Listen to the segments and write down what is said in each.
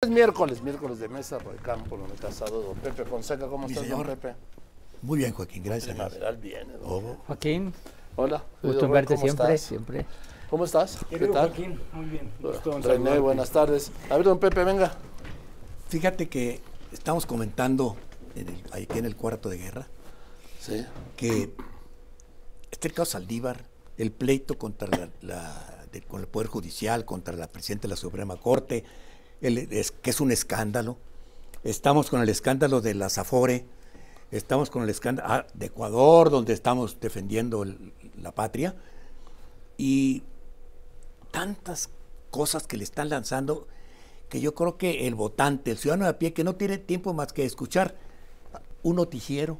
Es miércoles, miércoles de mesa por el campo, donde don Pepe Fonseca. ¿Cómo estás, don Pepe? Muy bien, Joaquín, gracias. bien, viene. Oh. Joaquín. Hola. Gusto verte siempre, siempre. ¿Cómo estás? ¿Qué, tal? Joaquín, muy bien. Gusto buenas tardes. A ver, don Pepe, venga. Fíjate que estamos comentando aquí en el cuarto de guerra ¿Sí? que este caso Saldívar, el pleito contra la, con el Poder Judicial, contra la Presidenta de la Suprema Corte, que es un escándalo. Estamos con el escándalo de la Afore, estamos con el escándalo ah, de Ecuador, donde estamos defendiendo la patria, y tantas cosas que le están lanzando que yo creo que el votante, el ciudadano de a pie, que no tiene tiempo más que escuchar un noticiero,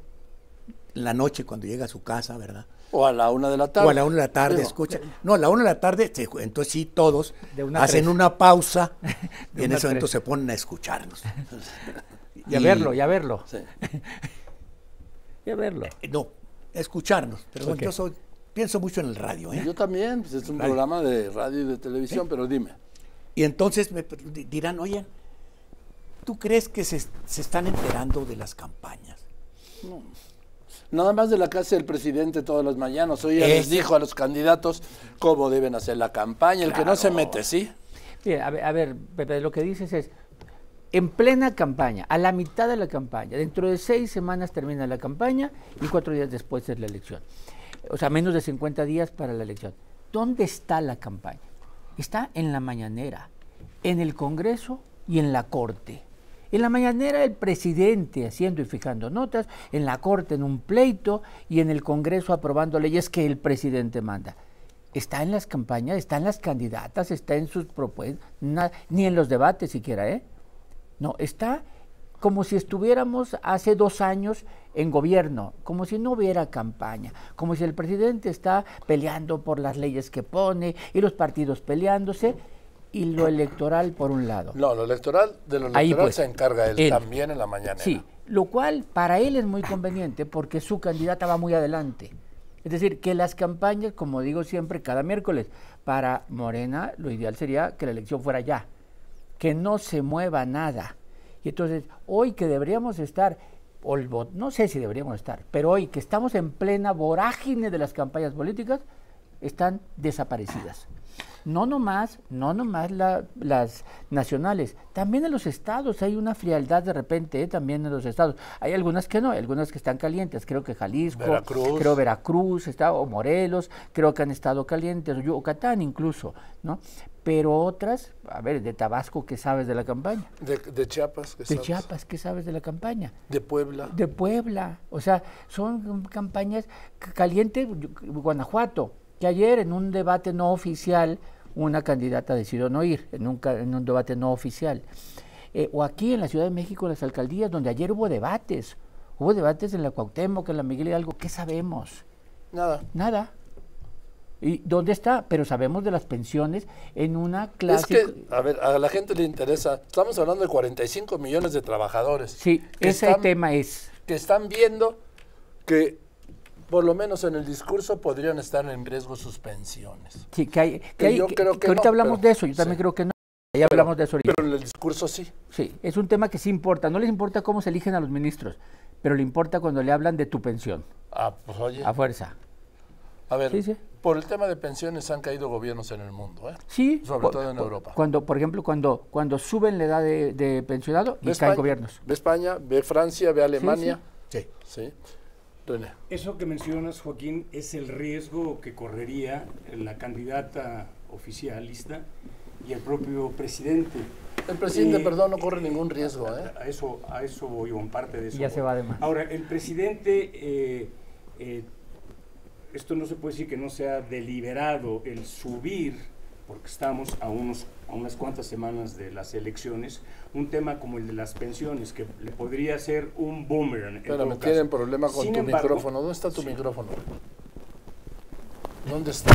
la noche cuando llega a su casa, ¿verdad? O a la una de la tarde. O a la una de la tarde, escucha. No, a la una de la tarde, entonces sí, todos hacen una pausa y en ese momento se ponen a escucharnos. y, a verlo, y a verlo. y a verlo. No, eh, no, escucharnos. Pero yo pienso mucho en el radio. ¿eh? Yo también, pues, es un programa de radio y de televisión, pero dime. Y entonces me dirán, oye, ¿tú crees que se, se están enterando de las campañas? No nada más de la casa del presidente todas las mañanas. Hoy ya les dijo a los candidatos cómo deben hacer la campaña, el que no se mete, ¿sí? a ver, a ver, Pepe, lo que dices es, en plena campaña, a la mitad de la campaña, dentro de seis semanas termina la campaña y cuatro días después es la elección. O sea, menos de 50 días para la elección. ¿Dónde está la campaña? Está en la mañanera, en el Congreso y en la Corte. En la mañanera el presidente haciendo y fijando notas, en la Corte en un pleito y en el Congreso aprobando leyes que el presidente manda. Está en las campañas, está en las candidatas, está en sus propuestas, ni en los debates siquiera, ¿eh? No, está como si estuviéramos hace dos años en gobierno, como si no hubiera campaña, como si el presidente está peleando por las leyes que pone y los partidos peleándose y lo electoral por un lado. No, lo electoral de lo electoral pues, se encarga él, también en la mañana. Sí, lo cual para él es muy conveniente porque su candidata va muy adelante. Es decir, que las campañas, como digo siempre, cada miércoles, para Morena lo ideal sería que la elección fuera ya, que no se mueva nada. Y entonces, hoy que deberíamos estar, no sé si deberíamos estar, pero hoy que estamos en plena vorágine de las campañas políticas, están desaparecidas no nomás, no nomás las nacionales, también en los estados hay una frialdad de repente, eh, también en los estados. Hay algunas que no, hay algunas que están calientes, creo que Jalisco, Veracruz. creo Veracruz, está, o Morelos, creo que han estado calientes, o Yucatán incluso, ¿no? Pero otras, a ver, de Tabasco, ¿qué sabes de la campaña? De, Chiapas, sabes? De Chiapas, ¿qué sabes de la campaña? De Puebla. De Puebla, o sea, son campañas calientes, Guanajuato, que ayer en un debate no oficial, una candidata decidió no ir en un, debate no oficial. Eh, o aquí en la Ciudad de México, en las alcaldías, donde ayer hubo debates. Hubo debates en la Cuauhtémoc, en la Miguel algo ¿Qué sabemos? Nada. Nada. ¿Y dónde está? Pero sabemos de las pensiones en una clase. a ver, a la gente le interesa. Estamos hablando de 45 millones de trabajadores. Sí, ese tema es. Que están viendo que por lo menos en el discurso podrían estar en riesgo sus pensiones. Sí, que, hay, que, ahorita hablamos de eso, yo también creo que no. Ahí hablamos de eso ahorita. Pero en el discurso sí. Sí, es un tema que sí importa. No les importa cómo se eligen a los ministros, pero le importa cuando le hablan de tu pensión. Ah, pues, a fuerza. A ver, por el tema de pensiones han caído gobiernos en el mundo, ¿eh? Sí. Sobre todo en Europa. Cuando, por ejemplo, cuando, cuando suben la edad de, pensionado caen gobiernos. Ve España, ve Francia, ve Alemania. Sí. sí. Eso que mencionas, Joaquín, es el riesgo que correría la candidata oficialista y el propio presidente. El presidente, eh, perdón, no eh, corre ningún riesgo. ¿eh? A, eso, a eso voy, en parte de eso. Ya se va además. Ahora, el presidente, eh, esto no se puede decir que no sea deliberado, el subir porque estamos a, unos, a unas cuantas semanas de las elecciones, un tema como el de las pensiones, que le podría ser un boomerang. Pero me tienen problema con tu micrófono. ¿Dónde está tu micrófono? ¿Dónde está?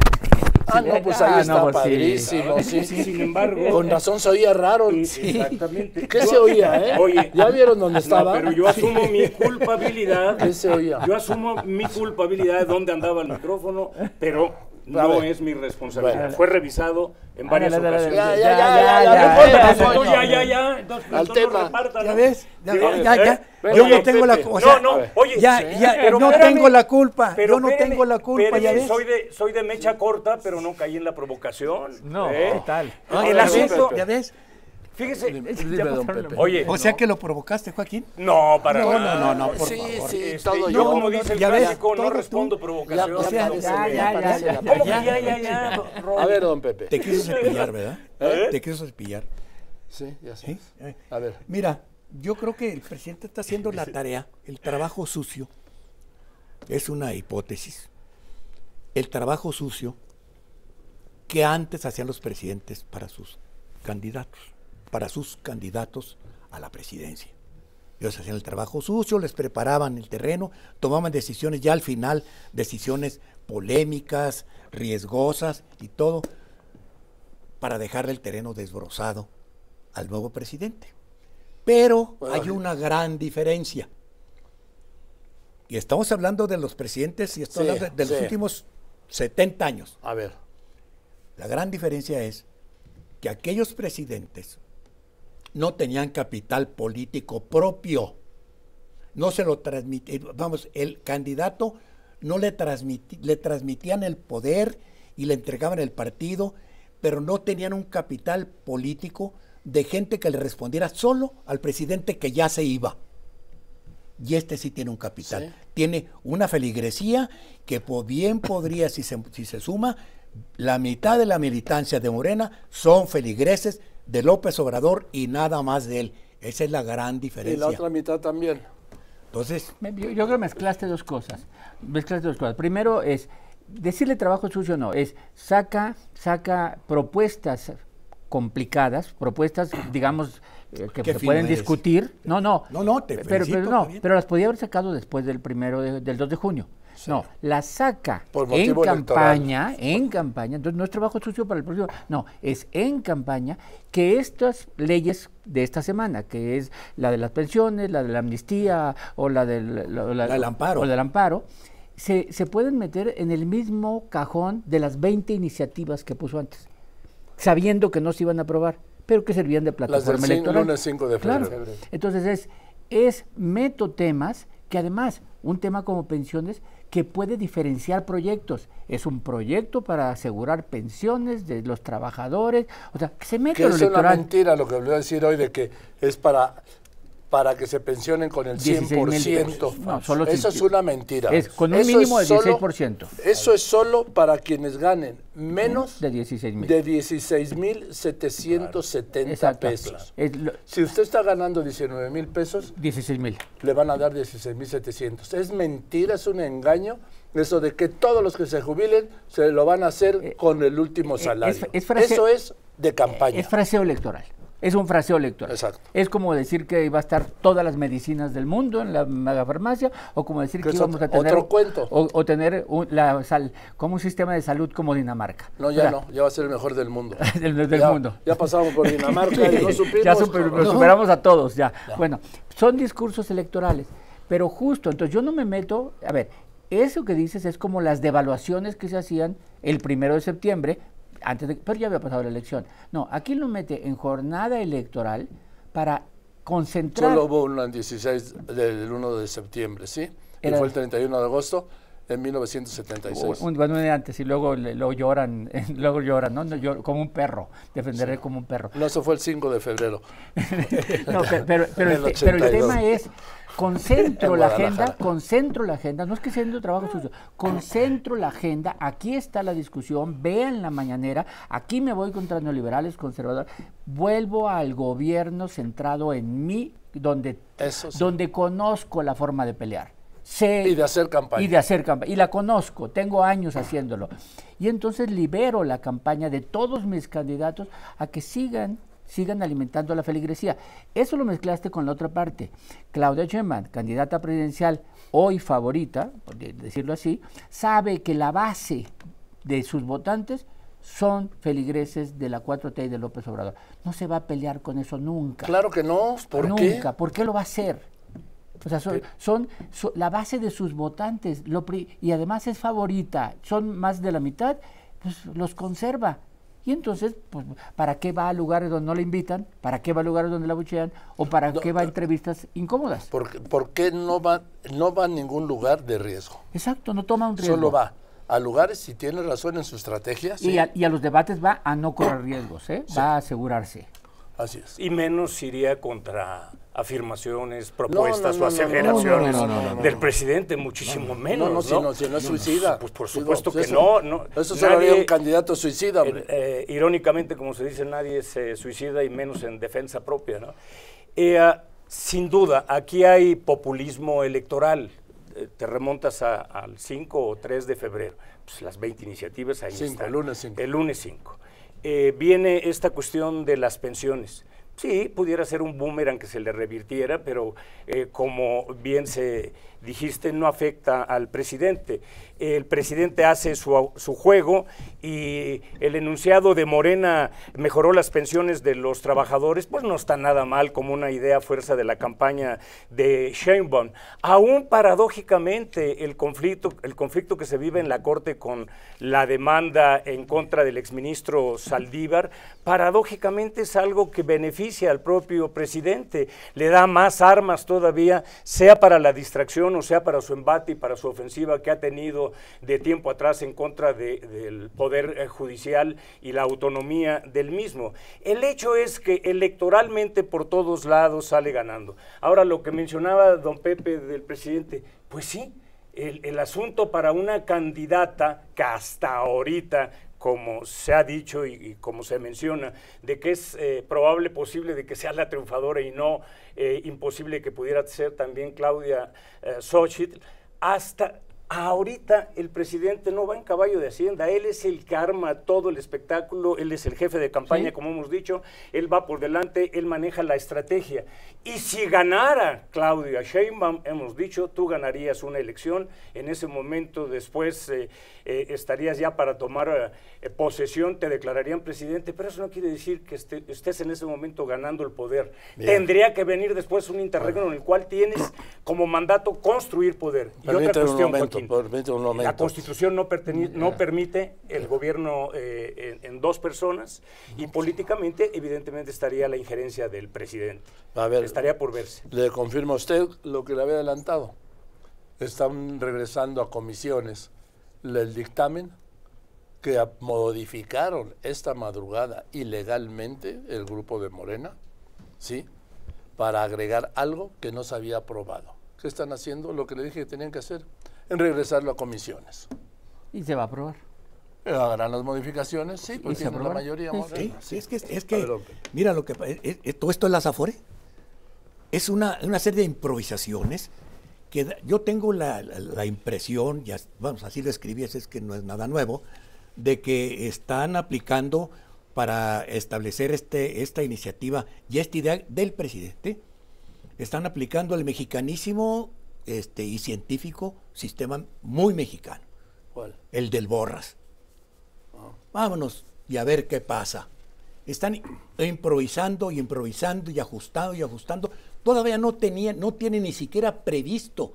Ah, no, pues ahí ah, está, pues padrísimo, sí. sí. Sin embargo... Con razón se oía raro. Exactamente. ¿Qué se oía, eh? Oye, ¿Ya vieron dónde estaba? pero yo asumo mi culpabilidad. ¿Qué se oía? Yo asumo mi culpabilidad de dónde andaba el micrófono, pero no eh. es mi responsabilidad. Fue revisado en ah, varias ocasiones. Ya, ya, ya, ya, ya, ya, ya, Al tema. ¿Ya ves? Ya, ¿eh? ya, Yo no tengo la culpa. No, no, oye, ya, no tengo la culpa. Yo no tengo la culpa, ya ves. Soy de, mecha corta, pero no caí en la provocación. No, ¿eh? ¿qué tal? El ah, asunto, ya ves. Fíjese, Dime, don Pepe. Oye, o sea que lo provocaste, Joaquín. No, para no, nada. No, no, no, por favor. Sí, este, todo este, yo, como dice el clásico, no respondo provocación. ya, ya, ya, A ver, don Pepe. Te quiso cepillar, ¿verdad? ¿Eh? Te quiso cepillar. Sí, ya sé. Eh, A ver. Mira, yo creo que el presidente está haciendo la tarea, el trabajo sucio. Es una hipótesis. El trabajo sucio que antes hacían los presidentes para sus candidatos para sus candidatos a la presidencia. Ellos hacían el trabajo sucio, les preparaban el terreno, tomaban decisiones, ya al final decisiones polémicas, riesgosas y todo, para dejar el terreno desbrozado al nuevo presidente. Pero hay una gran diferencia. Y estamos hablando de los presidentes y de, los últimos 70 años. A ver. La gran diferencia es que aquellos presidentes no tenían capital político propio. No se lo transmitían, eh, vamos, el candidato no le, le transmitían el poder y le entregaban el partido, pero no tenían un capital político de gente que le respondiera solo al presidente que ya se iba. Y este sí tiene un capital. Tiene una feligresía que bien podría, si se suma, la mitad de la militancia de Morena son feligreses de López Obrador y nada más de él. Esa es la gran diferencia. Y la otra mitad también. Entonces. Yo, creo que mezclaste dos cosas. Mezclaste dos cosas. Primero es decirle trabajo sucio no, es saca, saca propuestas complicadas, propuestas, digamos, eh, que se pueden discutir. No, no. No, no, te felicito, pero, no, pero las podía haber sacado después del primero del 2 de junio. No, la saca en campaña, en campaña, entonces no es trabajo sucio para el próximo, no, es en campaña que estas leyes de esta semana, que es la de las pensiones, la de la amnistía o la del, amparo, se, pueden meter en el mismo cajón de las 20 iniciativas que puso antes, sabiendo que no se iban a aprobar, pero que servían de plataforma electoral. de Entonces es, es meto temas que además, un tema como pensiones, que puede diferenciar proyectos. Es un proyecto para asegurar pensiones de los trabajadores. O sea, que se mete en lo es lo que voy a decir hoy de que es para para que se pensionen con el 100%. eso es una mentira. con un mínimo de 16%. Eso es solo para quienes ganen menos de 16.770 de 16, mil pesos. si usted está ganando 19.000 pesos, mil Le van a dar 16.700. Es mentira, es un engaño eso de que todos los que se jubilen se lo van a hacer eh, con el último eh, salario. eso es de campaña. Es fraseo electoral. Es un fraseo electoral. Exacto. Es como decir que iba a estar todas las medicinas del mundo en la farmacia, o como decir que, íbamos a tener. Otro cuento. O, tener un, como un sistema de salud como Dinamarca. No, ya no, ya va a ser el mejor del mundo. del, mundo. Ya pasamos por Dinamarca y no supimos. Ya superamos a todos, ya. Bueno, son discursos electorales, pero justo, entonces yo no me meto. A ver, eso que dices es como las devaluaciones que se hacían el primero de septiembre antes pero ya había pasado la elección. No, aquí lo mete en jornada electoral para concentrar. Solo hubo uno el 16 del 1 de septiembre, ¿sí? y fue el 31 de agosto en 1976. Un, bueno, antes y luego, lo lloran, luego lloran, ¿no? como un perro, defenderé como un perro. No, eso fue el 5 de febrero. Este, pero el tema es concentro la agenda, concentro la agenda, no es que sea trabajo sucio, concentro la agenda, aquí está la discusión, vean la mañanera, aquí me voy contra neoliberales, conservadores, vuelvo al gobierno centrado en mí, donde, donde conozco la forma de pelear. y de hacer campaña. Y de hacer campaña. Y la conozco, tengo años haciéndolo. Y entonces libero la campaña de todos mis candidatos a que sigan sigan alimentando la feligresía. Eso lo mezclaste con la otra parte. Claudia Sheinbaum, candidata presidencial hoy favorita, por decirlo así, sabe que la base de sus votantes son feligreses de la 4T y de López Obrador. No se va a pelear con eso nunca. Claro que no, ¿por qué? Nunca, ¿por qué lo va a hacer? O sea, son, eh. la base de sus votantes, y además es favorita, son más de la mitad, pues los conserva. Y entonces, pues, ¿para qué va a lugares donde no la invitan? ¿Para qué va a lugares donde la buchean? ¿O para qué va a entrevistas incómodas? Porque, porque no va, no va a ningún lugar de riesgo? Exacto, no toma un riesgo. Solo va a lugares si tiene razón en su estrategia. Y, a, los debates va a no correr riesgos, ¿eh? va a asegurarse. Y menos iría contra afirmaciones, propuestas o aseveraciones del presidente, muchísimo menos. No, no, si no, es suicida. Pues por supuesto pues, que no. no eso sería un candidato suicida. Eh, eh, irónicamente, como se dice, nadie se suicida y menos en defensa propia. Eh, ah, sin duda, aquí hay populismo electoral. Te remontas al 5 o 3 de febrero. Pues, las 20 iniciativas ahí están. El lunes 5. El lunes 5. Eh, viene esta cuestión de las pensiones. Sí, pudiera ser un boomerang que se le revirtiera, pero eh, como bien se dijiste, no afecta al presidente el presidente hace su, su, juego y el enunciado de Morena mejoró las pensiones de los trabajadores, pues no está nada mal como una idea fuerza de la campaña de Sheinbaum. Aún paradójicamente el conflicto, el conflicto que se vive en la Corte con la demanda en contra del exministro Saldívar, paradójicamente es algo que beneficia al propio presidente, le da más armas todavía, sea para la distracción o sea para su embate y para su ofensiva que ha tenido de tiempo atrás en contra del Poder eh, Judicial y la autonomía del mismo. El hecho es que electoralmente por todos lados sale ganando. Ahora, lo que mencionaba don Pepe del presidente, pues sí, el, asunto para una candidata que hasta ahorita como se ha dicho y, como se menciona, de que es eh, probable, posible de que sea la triunfadora y no eh, imposible que pudiera ser también Claudia Sochit, hasta Ahorita el presidente no va en caballo de Hacienda, él es el que arma todo el espectáculo, él es el jefe de campaña, como hemos dicho, él va por delante, él maneja la estrategia. Y si ganara Claudia Sheinbaum, hemos dicho, tú ganarías una elección, en ese momento después eh, eh, estarías ya para tomar eh, posesión, te declararían presidente, pero eso no quiere decir que este, estés en ese momento ganando el poder. Tendría que venir después un interregno en el cual tienes como mandato construir poder. y otra cuestión, la Constitución no, permite el gobierno eh, en, dos personas y políticamente, evidentemente, estaría la injerencia del presidente. A ver, estaría por verse. Le confirmo a usted lo que le había adelantado. Están regresando a comisiones el dictamen que modificaron esta madrugada ilegalmente el grupo de Morena, ¿sí? Para agregar algo que no se había aprobado. ¿Qué están haciendo? Lo que le dije que tenían que hacer en regresarlo a comisiones. Y se va a aprobar. Eh, Harán las modificaciones, sí, pues la mayoría. Sí, sí, es que, mira, lo que, eh, eh, todo esto es la Afore. Es una, serie de improvisaciones que yo tengo la, impresión, ya, vamos, así lo escribí, es que no es nada nuevo, de que están aplicando para establecer este, esta iniciativa y esta idea del presidente. Están aplicando al mexicanísimo este, y científico sistema muy mexicano. El del Borras. Ah. Vámonos y a ver qué pasa. Están improvisando y improvisando y ajustando y ajustando. Todavía no tenían, no tiene ni siquiera previsto.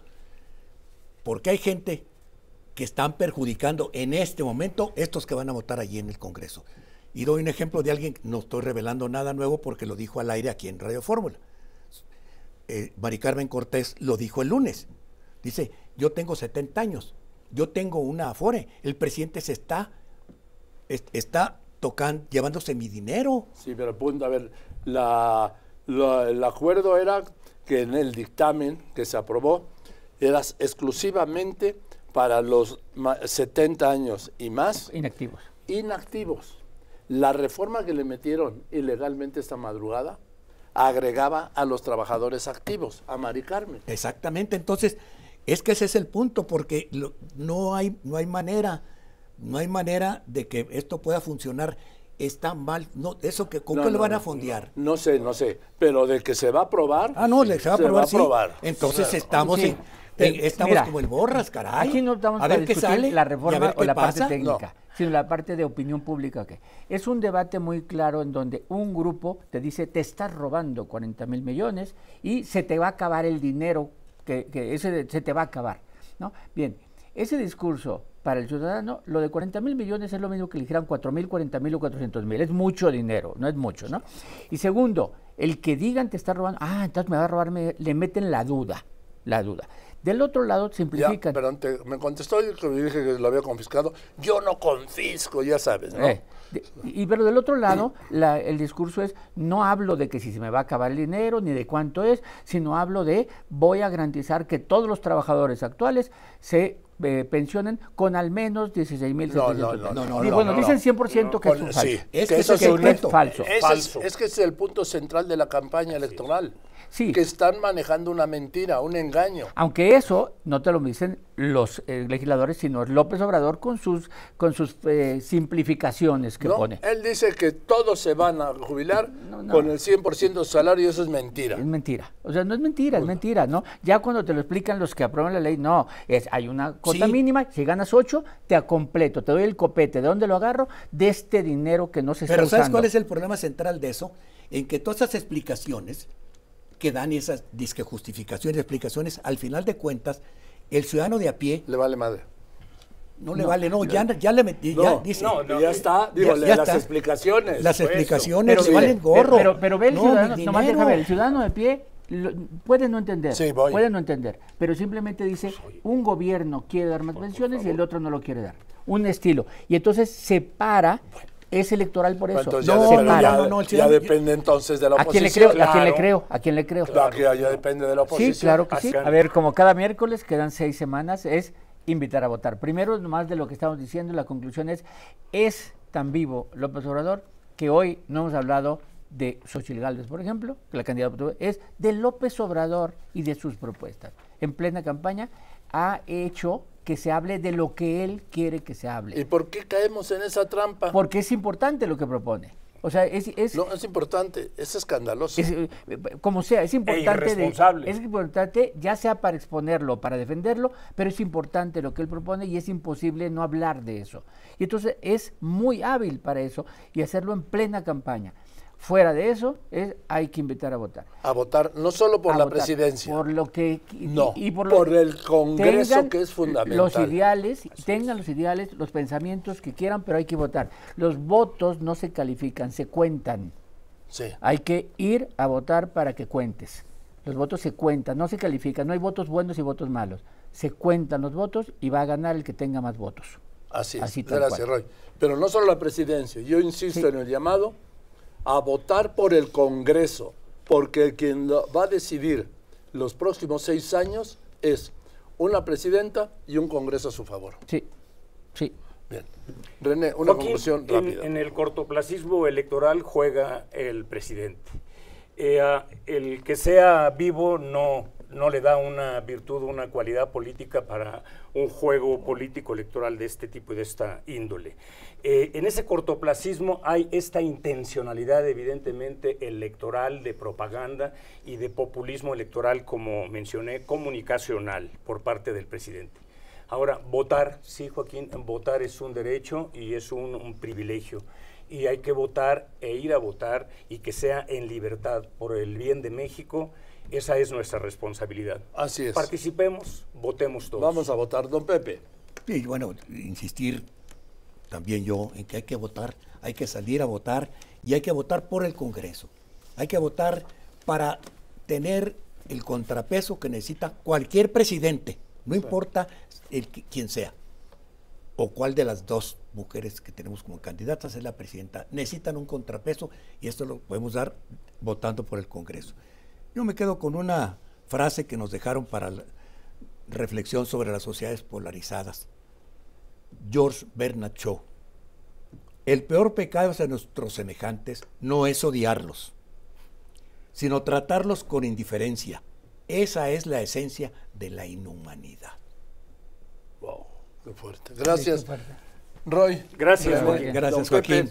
Porque hay gente que están perjudicando en este momento estos que van a votar allí en el Congreso. Y doy un ejemplo de alguien, no estoy revelando nada nuevo porque lo dijo al aire aquí en Radio Fórmula eh, Mari Carmen Cortés lo dijo el lunes. Dice, yo tengo 70 años, yo tengo una afore, el presidente se está, está tocando, llevándose mi dinero. Sí, pero punto, a ver, la, el acuerdo era que en el dictamen que se aprobó era exclusivamente para los 70 años y más. Inactivos. Inactivos. La reforma que le metieron ilegalmente esta madrugada agregaba a los trabajadores activos, a Mari Carmen. Exactamente, entonces es que ese es el punto, porque no, hay, no hay manera, no hay manera de que esto pueda funcionar. Está mal, no, eso que, lo van a fondear? No, sé, no sé, pero de que se va a probar. Ah, no, se va a probar sí. Entonces estamos en, eh, estamos como el borras, caray. Aquí no estamos a ver sale, la reforma o la parte técnica, sino la parte de opinión pública. Es un debate muy claro en donde un grupo te dice, te estás robando 40 mil millones y se te va a acabar el dinero, que, ese se te va a acabar. ¿no? Bien, ese discurso para el ciudadano, lo de 40 mil millones es lo mismo que le dijeran 4 mil, 40 mil o 400 mil. Es mucho dinero, no es mucho, ¿no? Y segundo, el que digan te está robando, ah, entonces me va a robar, le meten la duda, la duda. Del otro lado simplifican. me contestó y que dije que lo había confiscado. Yo no confisco, ya sabes, eh, y pero del otro lado, el discurso es no hablo de que si se me va a acabar el dinero ni de cuánto es, sino hablo de voy a garantizar que todos los trabajadores actuales se eh, pensionen con al menos 16 mil no, no, no, y bueno, dicen 100% que es un falso. es que, es, falso. Es, que es el punto central de la campaña electoral que están manejando una mentira, un engaño. Aunque eso no te lo dicen los eh, legisladores, sino López Obrador con sus, con sus eh, simplificaciones que no, pone. Él dice que todos se van a jubilar con el 100% de salario y eso es mentira. Es mentira. O sea, no es mentira, es mentira, ¿no? Ya cuando te lo explican los que aprueban la ley, no, es hay una cuota mínima, si ganas ocho, te completo, te doy el copete. ¿De dónde lo agarro? De este dinero que no se está Pero ¿sabes cuál es el problema central de eso? En que todas esas explicaciones que dan esas disque justificaciones, explicaciones, al final de cuentas, el ciudadano de a pie... Le vale madre. No le vale, no, ya, le metí, ya dice. ya está, digo, las explicaciones. Las explicaciones pero, gorro. Pero, ve el ciudadano, nomás déjame, el ciudadano de pie puede no entender, puede no entender, pero simplemente dice, un gobierno quiere dar más pensiones y el otro no lo quiere dar, un estilo. Y entonces se para es electoral por eso. no, ya, depende entonces de la oposición. ¿A quién le creo? ¿A quién le creo? Ya, depende de la oposición. Sí, claro que sí. A ver, como cada miércoles quedan seis semanas, es invitar a votar. Primero, más de lo que estamos diciendo, la conclusión es, es tan vivo López Obrador que hoy no hemos hablado de Xochitl Gálvez, por ejemplo, que la candidata es de López Obrador y de sus propuestas. En plena campaña ha hecho que se hable de lo que él quiere que se hable. ¿Y por qué caemos en esa trampa? Porque es importante lo que propone. O sea, es, es no, es importante, es escandaloso. como sea, es e importante. es importante, ya sea para exponerlo, para defenderlo, pero es importante lo que él propone y es imposible no hablar de eso. Y entonces es muy hábil para eso y hacerlo en plena campaña. Fuera de eso, hay que invitar a votar. A votar no solo por la presidencia. Por lo que. No, y por, el Congreso, que es fundamental. Los ideales, tengan los ideales, los pensamientos que quieran, pero hay que votar. Los votos no se califican, se cuentan. Sí. Hay que ir a votar para que cuentes. Los votos se cuentan, no se califican. No hay votos buenos y votos malos. Se cuentan los votos y va a ganar el que tenga más votos. Así Gracias, Roy. Pero no solo la presidencia. Yo insisto en el llamado a votar por el Congreso, porque quien va a decidir los próximos seis años es una presidenta y un Congreso a su favor. Sí, sí. Bien. René, una conclusión rápida. En, el cortoplacismo electoral juega el presidente. Eh, el que sea vivo no no le da una virtud, una cualidad política para un juego político electoral de este tipo y de esta índole. Eh, en ese cortoplacismo hay esta intencionalidad evidentemente electoral de propaganda y de populismo electoral, como mencioné, comunicacional por parte del presidente. Ahora, votar, sí Joaquín, votar es un derecho y es un privilegio y hay que votar e ir a votar y que sea en libertad por el bien de México esa es nuestra responsabilidad. Así es. Participemos, votemos todos. Vamos a votar, don Pepe. Sí, bueno, insistir también yo en que hay que votar, hay que salir a votar y hay que votar por el Congreso. Hay que votar para tener el contrapeso que necesita cualquier presidente, no importa quién sea, o cuál de las dos mujeres que tenemos como candidatas es la presidenta. Necesitan un contrapeso y esto lo podemos dar votando por el Congreso. Yo me quedo con una frase que nos dejaron para reflexión sobre las sociedades polarizadas. George Bernard Shaw. El peor pecado hacia nuestros semejantes no es odiarlos, sino tratarlos con indiferencia. Esa es la esencia de la inhumanidad. Wow, qué fuerte. Gracias. Roy. Gracias, Gracias, Joaquín.